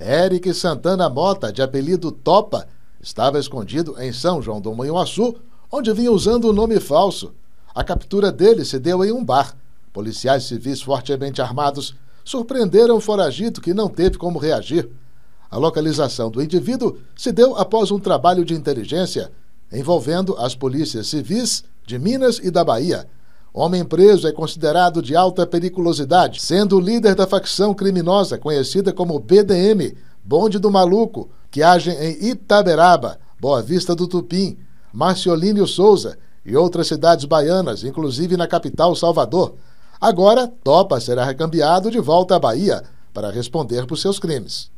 Eric Santana Mota, de apelido Topa, estava escondido em São João do Manhuaçu, onde vinha usando o um nome falso. A captura dele se deu em um bar. Policiais civis fortemente armados surpreenderam o foragido que não teve como reagir. A localização do indivíduo se deu após um trabalho de inteligência envolvendo as polícias civis de Minas e da Bahia. Homem preso é considerado de alta periculosidade, sendo o líder da facção criminosa conhecida como BDM, Bonde do Maluco, que age em Itaberaba, Boa Vista do Tupim, Marciolínio Souza e outras cidades baianas, inclusive na capital Salvador. Agora, Topa será recambiado de volta à Bahia para responder por seus crimes.